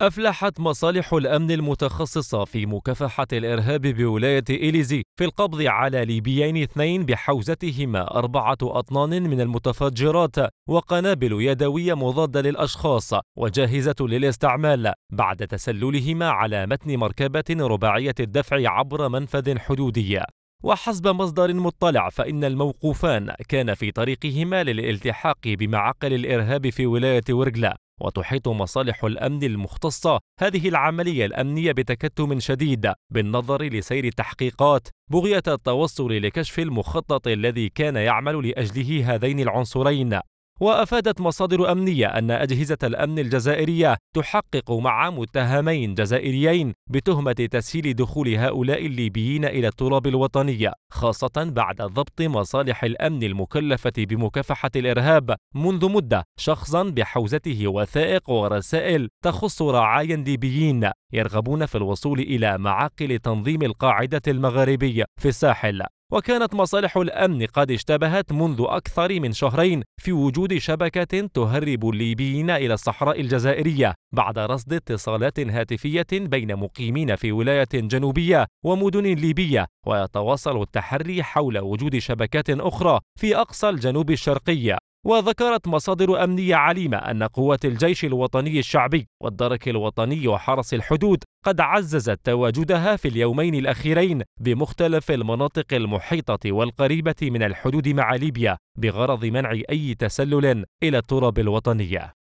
أفلحت مصالح الأمن المتخصصة في مكافحة الإرهاب بولاية إليزي في القبض على ليبيين اثنين بحوزتهما أربعة أطنان من المتفجرات وقنابل يدوية مضادة للأشخاص وجاهزة للاستعمال بعد تسللهما على متن مركبة رباعية الدفع عبر منفذ حدودي وحسب مصدر مطلع فإن الموقوفان كان في طريقهما للالتحاق بمعقل الإرهاب في ولاية ورغلا. وتحيط مصالح الامن المختصه هذه العمليه الامنيه بتكتم شديد بالنظر لسير التحقيقات بغيه التوصل لكشف المخطط الذي كان يعمل لاجله هذين العنصرين وأفادت مصادر أمنية أن أجهزة الأمن الجزائرية تحقق مع متهمين جزائريين بتهمة تسهيل دخول هؤلاء الليبيين إلى التراب الوطني، خاصة بعد ضبط مصالح الأمن المكلفة بمكافحة الإرهاب منذ مدة شخصا بحوزته وثائق ورسائل تخص رعايا ليبيين يرغبون في الوصول إلى معاقل تنظيم القاعدة المغاربي في الساحل. وكانت مصالح الأمن قد اشتبهت منذ أكثر من شهرين في وجود شبكة تهرب الليبيين إلى الصحراء الجزائرية بعد رصد اتصالات هاتفية بين مقيمين في ولاية جنوبية ومدن ليبية ويتواصل التحري حول وجود شبكات أخرى في أقصى الجنوب الشرقي وذكرت مصادر أمنية عليمة أن قوات الجيش الوطني الشعبي والدرك الوطني وحرس الحدود قد عززت تواجدها في اليومين الأخيرين بمختلف المناطق المحيطة والقريبة من الحدود مع ليبيا بغرض منع أي تسلل إلى التراب الوطنية